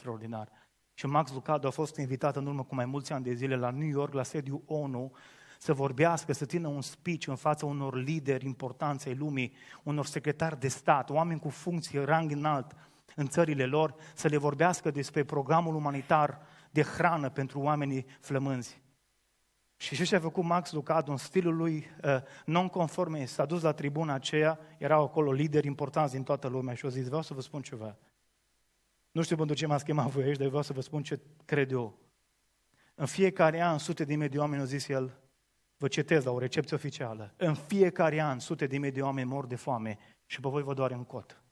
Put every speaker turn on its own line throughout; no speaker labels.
extraordinar. Și Max Lucado a fost invitat în urmă cu mai mulți ani de zile la New York, la sediu ONU, să vorbească, să țină un speech în fața unor lideri importanți ai lumii, unor secretari de stat, oameni cu funcție, rang înalt în țările lor, să le vorbească despre programul umanitar de hrană pentru oamenii flămânzi. Și ce și-a făcut Max Lucado în stilul lui uh, nonconformist? S-a dus la tribuna aceea, erau acolo lideri importanți din toată lumea și au zis, vreau să vă spun ceva. Nu știu pentru ce m-ați chemat voi aici, dar vreau să vă spun ce cred eu. În fiecare an, sute de mii de oameni, au zis el, vă citez la o recepție oficială, în fiecare an, sute de mii de oameni mor de foame și pe voi vă doare în cot.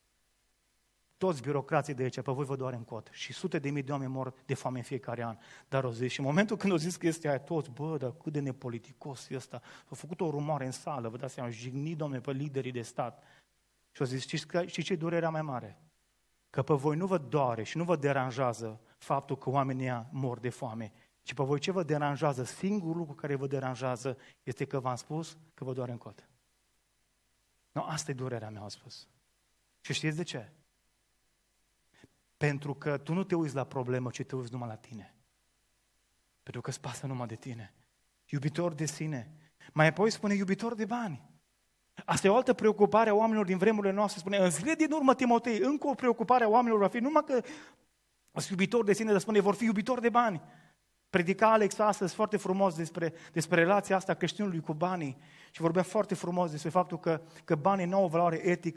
Toți birocrații de aici, pe voi vă doare în cot. Și sute de mii de oameni mor de foame în fiecare an. Dar o zis, și în momentul când o zis că este aia toți, bă, dar cât de nepoliticos e ăsta. S-a făcut o rumoare în sală, vă dați seama, jignit, domne, pe liderii de stat. Și o zis, știți, știți ce durerea mai mare? că pe voi nu vă doare și nu vă deranjează faptul că oamenii mor de foame, ci pe voi ce vă deranjează, singurul lucru care vă deranjează este că v-am spus că vă doare în cot. No, asta e durerea mea, am spus. Și știți de ce? Pentru că tu nu te uiți la problemă, ci te uiți numai la tine. Pentru că îți pasă numai de tine. Iubitor de sine. Mai apoi spune iubitor de bani. Asta e o altă preocupare a oamenilor din vremurile noastre. Spune, în zile din urmă, Timotei, încă o preocupare a oamenilor va fi, numai că sunt iubitori de sine, dar spune, vor fi iubitori de bani. Predica Alex astăzi foarte frumos despre, despre relația asta a creștinului cu banii și vorbea foarte frumos despre faptul că, că banii nu au o valoare etică,